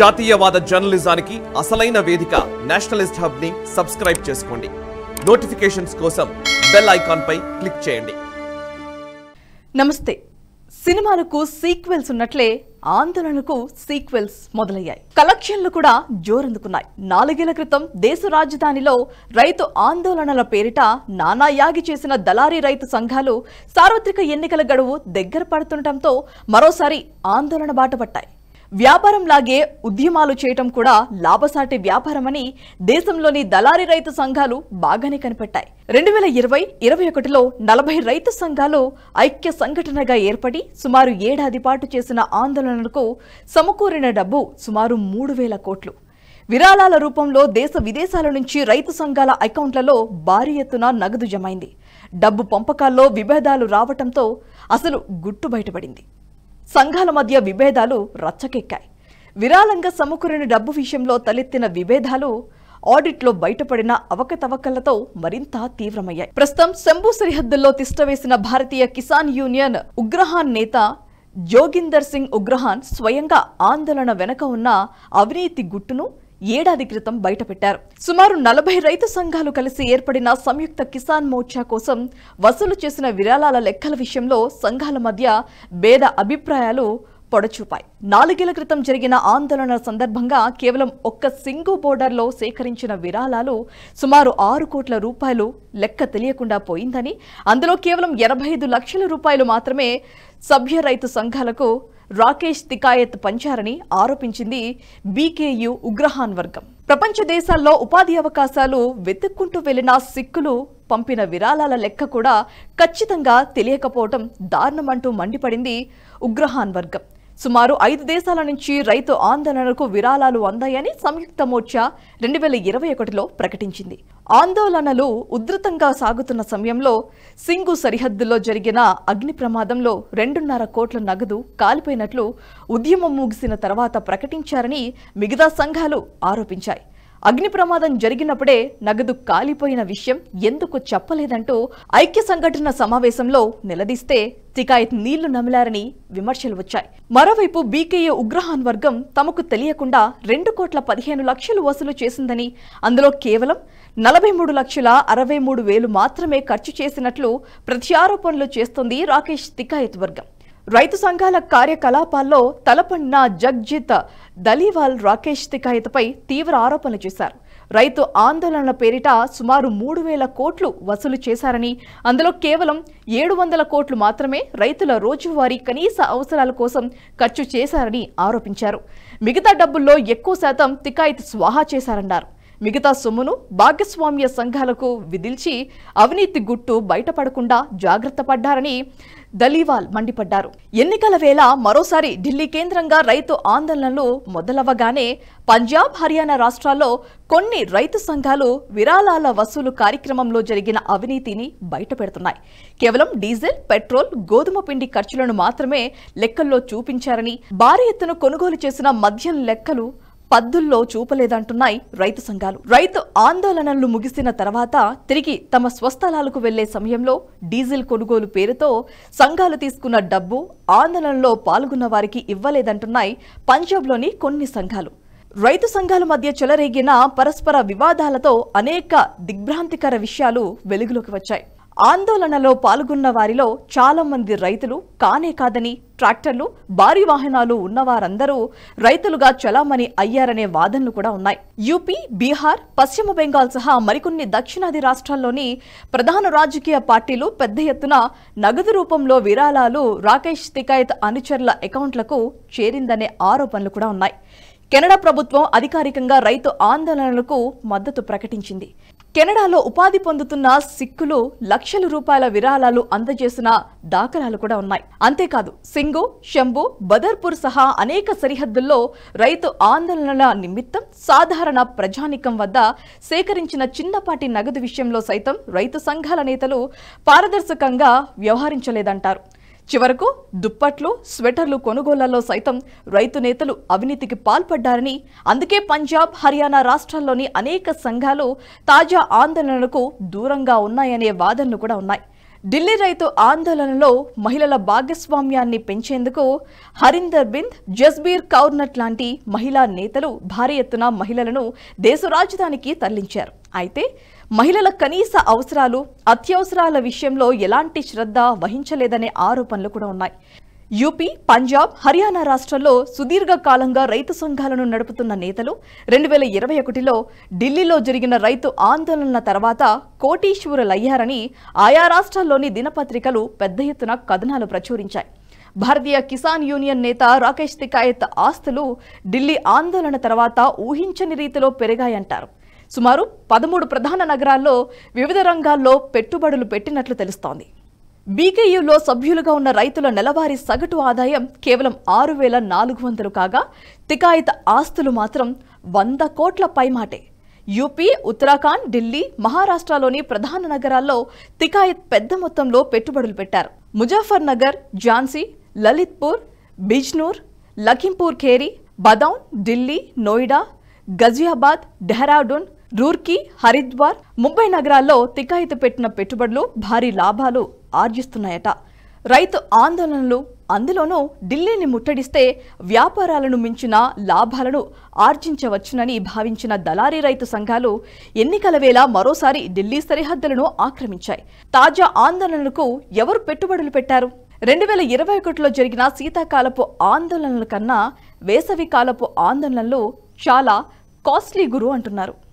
జాతీయవాద జర్నలిజానికి అసలైన వేదిక నేషనలిస్ట్ హబ్ ని సబ్స్క్రైబ్ చేసుకోండి నోటిఫికేషన్స్ కోసం బెల్ ఐకాన్ పై క్లిక్ చేయండి నమస్తే సినిమాలకు సీక్వెల్స్ ఉన్నట్లే ఆందోళనకు సీక్వెల్స్ మొదలయ్యాయి కలెక్షన్లు కూడా జోరందుకున్నాయి నాలుగేళ్ల క్రితం దేశ రాజధానిలో రైతు ఆందోళనల పేరిట నానా యాగి చేసిన దళారీ రైతు సంఘాలు సార్వత్రిక ఎన్నికల గడువు దగ్గర పడుతుండటంతో మరోసారి ఆందోళన బాటపట్టాయి వ్యాపారం లాగే ఉద్యమాలు చేయటం కూడా లాభసాటి వ్యాపారమని దేశంలోని దళారి రైతు సంఘాలు బాగానే కనిపెట్టాయి రెండు వేల ఇరవై ఇరవై ఒకటిలో నలభై రైతు సంఘాలు ఐక్య సంఘటనగా ఏర్పడి సుమారు ఏడాది పాటు చేసిన ఆందోళనలకు సమకూరిన డబ్బు సుమారు మూడు వేల కోట్లు విరాళాల రూపంలో దేశ విదేశాల నుంచి రైతు సంఘాల అకౌంట్లలో భారీ ఎత్తున నగదు జమైంది డబ్బు పంపకాల్లో విభేదాలు రావటంతో అసలు గుట్టు బయటపడింది సంఘాల మధ్య విభేదాలు రచ్చకెక్కాయి విరాళంగా సమకూరిన డబ్బు విషయంలో తలెత్తిన విభేదాలు ఆడిట్లో బయటపడిన అవకతవకలతో మరింత తీవ్రమయ్యాయి ప్రస్తుతం శంభు సరిహద్దుల్లో తిష్టవేసిన భారతీయ కిసాన్ యూనియన్ ఉగ్రహాన్ నేత జోగిందర్ సింగ్ ఉగ్రహాన్ స్వయంగా ఆందోళన వెనక ఉన్న అవినీతి గుట్టును ఏడాది క్రితం బయటపెట్టారు సుమారు నలభై రైతు సంఘాలు కలిసి ఏర్పడిన సంయుక్త కిసాన్ మోర్చా కోసం వసూలు చేసిన విరాళాల లెక్కల విషయంలో సంఘాల మధ్య భేద అభిప్రాయాలు పొడచూపాయి నాలుగేళ్ల క్రితం జరిగిన ఆందోళన సందర్భంగా కేవలం ఒక్క సింగు బోర్డర్లో సేకరించిన విరాళాలు సుమారు ఆరు కోట్ల రూపాయలు లెక్క తెలియకుండా పోయిందని అందులో కేవలం ఎనభై లక్షల రూపాయలు మాత్రమే సభ్య రైతు సంఘాలకు రాకేష్ తికాయత్ పంచారని ఆరోపించింది బీకేయు ఉగ్రహాన్ వర్గం ప్రపంచ దేశాల్లో ఉపాధి అవకాశాలు వెతుక్కుంటూ వెళ్లిన సిక్కులు పంపిన విరాళాల లెక్క కూడా ఖచ్చితంగా తెలియకపోవటం దారుణమంటూ మండిపడింది ఉగ్రహాన్ వర్గం సుమారు ఐదు దేశాల నుంచి రైతు ఆందోళనకు విరాళాలు అందాయని సంయుక్త మోర్చా రెండు వేల ఇరవై ఒకటిలో ప్రకటించింది ఆందోళనలు ఉధృతంగా సాగుతున్న సమయంలో సింగు సరిహద్దులో జరిగిన అగ్ని ప్రమాదంలో రెండున్నర కోట్ల నగదు కాలిపోయినట్లు ఉద్యమం ముగిసిన తర్వాత ప్రకటించారని మిగతా సంఘాలు ఆరోపించాయి అగ్ని ప్రమాదం జరిగినప్పుడే నగదు కాలిపోయిన విషయం ఎందుకు చెప్పలేదంటూ ఐక్య సంఘటన సమావేశంలో నిలదీస్తే తికాయత్ నీళ్లు నమిలారని విమర్శలు వచ్చాయి మరోవైపు బీకేఏ ఉగ్రహాన్ వర్గం తమకు తెలియకుండా రెండు కోట్ల పదిహేను లక్షలు వసూలు చేసిందని అందులో కేవలం నలభై మూడు లక్షల అరవై మూడు వేలు మాత్రమే ఖర్చు చేసినట్లు ప్రత్యారోపణలు చేస్తోంది రాకేష్ తికాయత్ వర్గం రైతు సంఘాల కార్యకలాపాల్లో తలపన్న జగ్జిత్ దలీవాల్ రాకేష్ తికాయతపై తీవ్ర ఆరోపణలు చేశారు రైతు ఆందోళనల పేరిట సుమారు మూడు వేల కోట్లు వసూలు చేశారని అందులో కేవలం ఏడు వందల కోట్లు మాత్రమే రైతుల రోజువారీ కనీస అవసరాల కోసం ఖర్చు చేశారని ఆరోపించారు మిగతా డబ్బుల్లో ఎక్కువ శాతం తికాయత్ స్వాహా చేశారన్నారు మిగతా సొమ్మును భాగస్వామ్య సంఘాలకు విధిల్చి అవినీతి గుట్టు బయటపడకుండా జాగ్రత్త పడ్డారని దలీవాల్ మండిపడ్డారు ఎన్నికల వేళ మరోసారి ఢిల్లీ కేంద్రంగా రైతు ఆందోళనలు మొదలవగానే పంజాబ్ హర్యానా రాష్ట్రాల్లో కొన్ని రైతు సంఘాలు విరాళాల వసూలు కార్యక్రమంలో జరిగిన అవినీతిని బయటపెడుతున్నాయి కేవలం డీజిల్ పెట్రోల్ గోధుమ పిండి ఖర్చులను మాత్రమే లెక్కల్లో చూపించారని భారీ ఎత్తున కొనుగోలు చేసిన మద్యం లెక్కలు పద్దుల్లో చూపలేదంటున్నాయి రైతు సంఘాలు రైతు ఆందోళనలు ముగిసిన తర్వాత తిరిగి తమ స్వస్థలాలకు వెళ్లే సమయంలో డీజిల్ కొనుగోలు పేరుతో సంఘాలు తీసుకున్న డబ్బు ఆందోళనలో పాల్గొన్న వారికి ఇవ్వలేదంటున్నాయి పంజాబ్లోని కొన్ని సంఘాలు రైతు సంఘాల మధ్య చెలరేగిన పరస్పర వివాదాలతో అనేక దిగ్భ్రాంతికర విషయాలు వెలుగులోకి వచ్చాయి ఆందోళనలో పాల్గొన్న వారిలో చాలా మంది రైతులు కానే కాదని ట్రాక్టర్లు భారీ వాహనాలు ఉన్నవారందరూ రైతులుగా చలామణి అయ్యారనే వాదనలు కూడా ఉన్నాయి యూపీ బీహార్ పశ్చిమ బెంగాల్ సహా మరికొన్ని దక్షిణాది రాష్ట్రాల్లోని ప్రధాన రాజకీయ పార్టీలు పెద్ద ఎత్తున నగదు రూపంలో విరాళాలు రాకేష్ తికాయత్ అనుచరుల అకౌంట్లకు చేరిందనే ఆరోపణలు కూడా ఉన్నాయి కెనడా ప్రభుత్వం అధికారికంగా రైతు ఆందోళనలకు మద్దతు ప్రకటించింది కెనడాలో ఉపాధి పొందుతున్న సిక్కులు లక్షల రూపాయల విరాళాలు అందజేసిన దాఖలాలు కూడా ఉన్నాయి అంతేకాదు సింగు శంభు బదర్పూర్ సహా అనేక సరిహద్దుల్లో రైతు ఆందోళనల నిమిత్తం సాధారణ ప్రజానికం వద్ద సేకరించిన చిన్నపాటి నగదు విషయంలో సైతం రైతు సంఘాల నేతలు పారదర్శకంగా వ్యవహరించలేదంటారు చివరకు దుప్పట్లు స్వెటర్లు కొనుగోళ్లలో సైతం రైతు నేతలు అవినీతికి పాల్పడ్డారని అందుకే పంజాబ్ హర్యానా రాష్ట్రాల్లోని అనేక సంఘాలు తాజా ఆందోళనలకు దూరంగా ఉన్నాయనే వాదనలు కూడా ఉన్నాయి ఢిల్లీ రైతు ఆందోళనలో మహిళల భాగస్వామ్యాన్ని పెంచేందుకు హరీందర్ బింద్ జస్బీర్ కౌర్నట్ లాంటి మహిళా నేతలు భారీ ఎత్తున మహిళలను దేశ రాజధానికి తరలించారు అయితే మహిళల కనీస అవసరాలు అత్యవసరాల విషయంలో ఎలాంటి శ్రద్ధ వహించలేదనే ఆరోపణలు కూడా ఉన్నాయి యూపీ పంజాబ్ హర్యానా రాష్ట్రాల్లో సుదీర్ఘకాలంగా రైతు సంఘాలను నడుపుతున్న నేతలు రెండు వేల ఇరవై ఒకటిలో ఢిల్లీలో జరిగిన రైతు ఆందోళనల తర్వాత కోటీశ్వరులయ్యారని ఆయా రాష్ట్రాల్లోని దినపత్రికలు పెద్ద ఎత్తున కథనాలు ప్రచురించాయి భారతీయ కిసాన్ యూనియన్ నేత రాకేష్ తికాయత్ ఆస్తులు ఢిల్లీ ఆందోళన తర్వాత ఊహించని రీతిలో పెరిగాయంటారు సుమారు పదమూడు ప్రధాన నగరాల్లో వివిధ రంగాల్లో పెట్టుబడులు పెట్టినట్లు తెలుస్తోంది బీకేయూలో సభ్యులుగా ఉన్న రైతుల నెలవారీ సగటు ఆదాయం కేవలం ఆరు వేల నాలుగు వందలు కాగా తికాయిత ఆస్తులు మాత్రం వంద కోట్ల పైమాటే యూపీ ఉత్తరాఖండ్ ఢిల్లీ మహారాష్ట్రలోని ప్రధాన నగరాల్లో తికాయత్ పెద్ద మొత్తంలో పెట్టుబడులు పెట్టారు ముజాఫర్ నగర్ ఝాన్సీ లలిత్పూర్ బిజ్నూర్ లఖింపూర్ ఖేరి బదౌన్ ఢిల్లీ నోయిడా గజియాబాద్ డెహ్రాడూన్ రూర్కీ హరిద్వార్ ముంబై నగరాల్లో తికాయిత పెట్టిన పెట్టుబడులు భారీ లాభాలు ఆర్జిస్తున్నాయట రైతు ఆందోళనలు అందులోనూ ఢిల్లీని ముట్టడిస్తే వ్యాపారాలను మించిన లాభాలను ఆర్జించవచ్చునని భావించిన దళారీ రైతు సంఘాలు ఎన్నికల వేళ మరోసారి ఢిల్లీ సరిహద్దులను ఆక్రమించాయి తాజా ఆందోళనలకు ఎవరు పెట్టుబడులు పెట్టారు రెండు వేల ఇరవై ఒకటిలో జరిగిన శీతాకాలపు ఆందోళనల కన్నా వేసవికాలపు ఆందోళనలు చాలా కాస్ట్లీ గురు అంటున్నారు